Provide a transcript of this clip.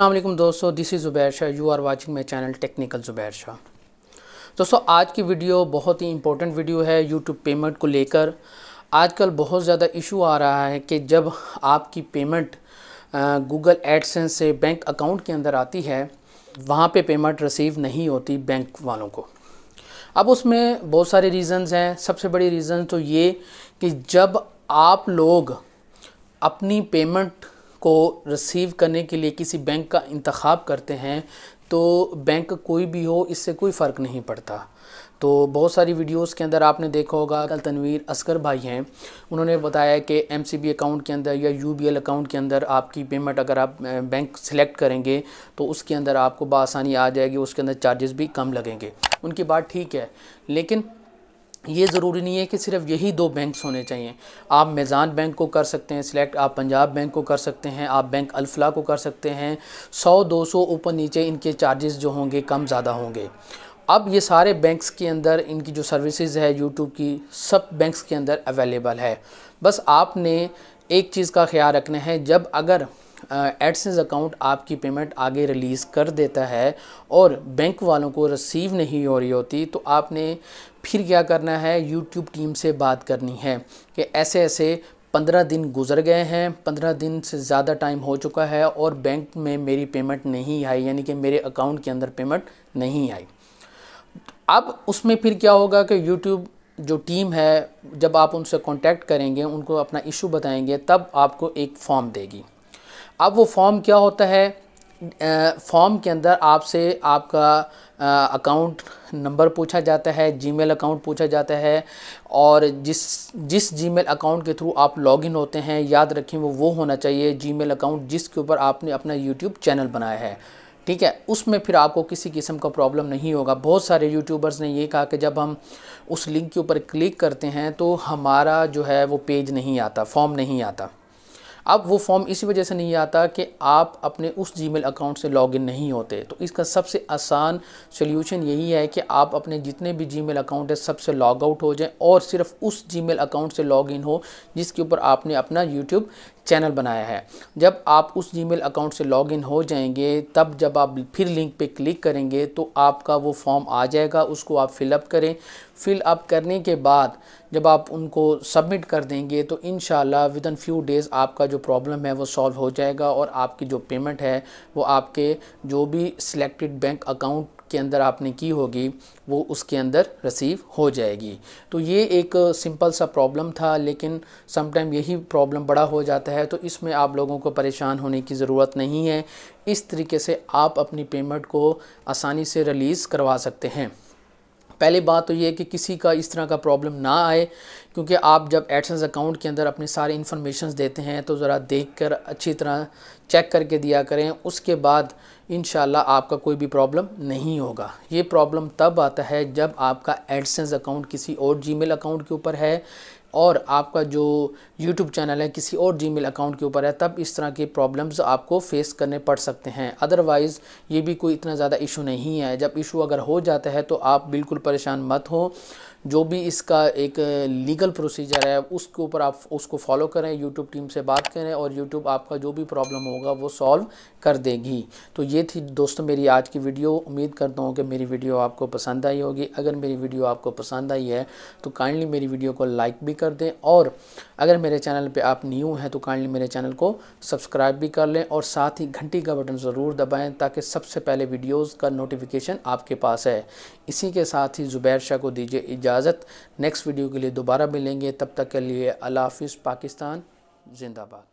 अल्लाम दोस्तों this is Zubair Shah you are watching my channel technical Zubair Shah दोस्तों आज की वीडियो बहुत ही इंपॉर्टेंट वीडियो है यूट्यूब पेमेंट को लेकर आजकल बहुत ज़्यादा इशू आ रहा है कि जब आपकी पेमेंट गूगल एडसेंस से बैंक अकाउंट के अंदर आती है वहाँ पे पेमेंट रिसीव नहीं होती बैंक वालों को अब उसमें बहुत सारे रीज़न्स हैं सबसे बड़ी रीज़न तो ये कि जब आप लोग अपनी पेमेंट को रिसीव करने के लिए किसी बैंक का इंतखब करते हैं तो बैंक कोई भी हो इससे कोई फ़र्क नहीं पड़ता तो बहुत सारी वीडियोस के अंदर आपने देखा होगा कल तनवीर असगर भाई हैं उन्होंने बताया कि एम अकाउंट के अंदर या यू अकाउंट के अंदर आपकी पेमेंट अगर आप बैंक सेलेक्ट करेंगे तो उसके अंदर आपको बसानी आ जाएगी उसके अंदर चार्जेस भी कम लगेंगे उनकी बात ठीक है लेकिन ये ज़रूरी नहीं है कि सिर्फ यही दो बैंक्स होने चाहिए आप मेज़ान बैंक को कर सकते हैं सिलेक्ट आप पंजाब बैंक को कर सकते हैं आप बैंक अलफला को कर सकते हैं सौ दो सौ ऊपर नीचे इनके चार्जेस जो होंगे कम ज़्यादा होंगे अब ये सारे बैंक्स के अंदर इनकी जो सर्विसेज है यूट्यूब की सब बैंक्स के अंदर अवेलेबल है बस आपने एक चीज़ का ख्याल रखना है जब अगर एडसेंस uh, अकाउंट आपकी पेमेंट आगे रिलीज़ कर देता है और बैंक वालों को रिसीव नहीं हो रही होती तो आपने फिर क्या करना है यूट्यूब टीम से बात करनी है कि ऐसे ऐसे पंद्रह दिन गुजर गए हैं पंद्रह दिन से ज़्यादा टाइम हो चुका है और बैंक में मेरी पेमेंट नहीं आई यानी कि मेरे अकाउंट के अंदर पेमेंट नहीं आई अब उसमें फिर क्या होगा कि यूट्यूब जो टीम है जब आप उनसे कांटेक्ट करेंगे उनको अपना इशू बताएंगे तब आपको एक फॉर्म देगी अब वो फॉर्म क्या होता है फॉर्म के अंदर आपसे आपका अकाउंट नंबर पूछा जाता है जीमेल अकाउंट पूछा जाता है और जिस जिस जीमेल अकाउंट के थ्रू आप लॉगिन होते हैं याद रखें वो वो होना चाहिए जीमेल अकाउंट जिसके ऊपर आपने अपना यूट्यूब चैनल बनाया है ठीक है उसमें फिर आपको किसी किस्म का प्रॉब्लम नहीं होगा बहुत सारे यूट्यूबर्स ने ये कहा कि जब हम उस लिंक के ऊपर क्लिक करते हैं तो हमारा जो है वो पेज नहीं आता फॉर्म नहीं आता अब वो फॉर्म इसी वजह से नहीं आता कि आप अपने उस जीमेल अकाउंट से लॉगिन नहीं होते तो इसका सबसे आसान सोल्यूशन यही है कि आप अपने जितने भी जीमेल अकाउंट है सबसे लॉग आउट हो जाएं और सिर्फ उस जीमेल अकाउंट से लॉगिन हो जिसके ऊपर आपने अपना यूट्यूब चैनल बनाया है जब आप उस जीमेल अकाउंट से लॉगिन हो जाएंगे तब जब आप फिर लिंक पे क्लिक करेंगे तो आपका वो फॉर्म आ जाएगा उसको आप फिलअप करें फिलअप करने के बाद जब आप उनको सबमिट कर देंगे तो in with in few days आपका जो प्रॉब्लम है वो सॉल्व हो जाएगा और आपकी जो पेमेंट है वो आपके जो भी सिलेक्टेड बैंक अकाउंट के अंदर आपने की होगी वो उसके अंदर रिसीव हो जाएगी तो ये एक सिंपल सा प्रॉब्लम था लेकिन समटाइम यही प्रॉब्लम बड़ा हो जाता है तो इसमें आप लोगों को परेशान होने की ज़रूरत नहीं है इस तरीके से आप अपनी पेमेंट को आसानी से रिलीज़ करवा सकते हैं पहली बात तो ये है कि किसी का इस तरह का प्रॉब्लम ना आए क्योंकि आप जब एडसेंस अकाउंट के अंदर अपनी सारी इन्फॉर्मेशन देते हैं तो ज़रा देख कर अच्छी तरह चेक करके दिया करें उसके बाद इन आपका कोई भी प्रॉब्लम नहीं होगा ये प्रॉब्लम तब आता है जब आपका एडसेंस अकाउंट किसी और मेल अकाउंट के ऊपर है और आपका जो YouTube चैनल है किसी और Gmail अकाउंट के ऊपर है तब इस तरह के प्रॉब्लम्स आपको फेस करने पड़ सकते हैं अदरवाइज़ ये भी कोई इतना ज़्यादा इशू नहीं है जब इशू अगर हो जाता है तो आप बिल्कुल परेशान मत हों जो भी इसका एक लीगल प्रोसीजर है उसके ऊपर आप उसको फॉलो करें यूट्यूब टीम से बात करें और यूट्यूब आपका जो भी प्रॉब्लम होगा वो सॉल्व कर देगी तो ये थी दोस्तों मेरी आज की वीडियो उम्मीद करता हूँ कि मेरी वीडियो आपको पसंद आई होगी अगर मेरी वीडियो आपको पसंद आई है तो काइंडली मेरी वीडियो को लाइक भी कर दें और अगर मेरे चैनल पर आप न्यू हैं तो काइंडली मेरे चैनल को सब्सक्राइब भी कर लें और साथ ही घंटी का बटन ज़रूर दबाएँ ताकि सबसे पहले वीडियोज़ का नोटिफिकेशन आपके पास है इसी के साथ ही ज़ुबैर शाह को दीजिए इजाज़त इजाज़त नेक्स्ट वीडियो के लिए दोबारा मिलेंगे तब तक के लिए अला हाफ पाकिस्तान जिंदाबाद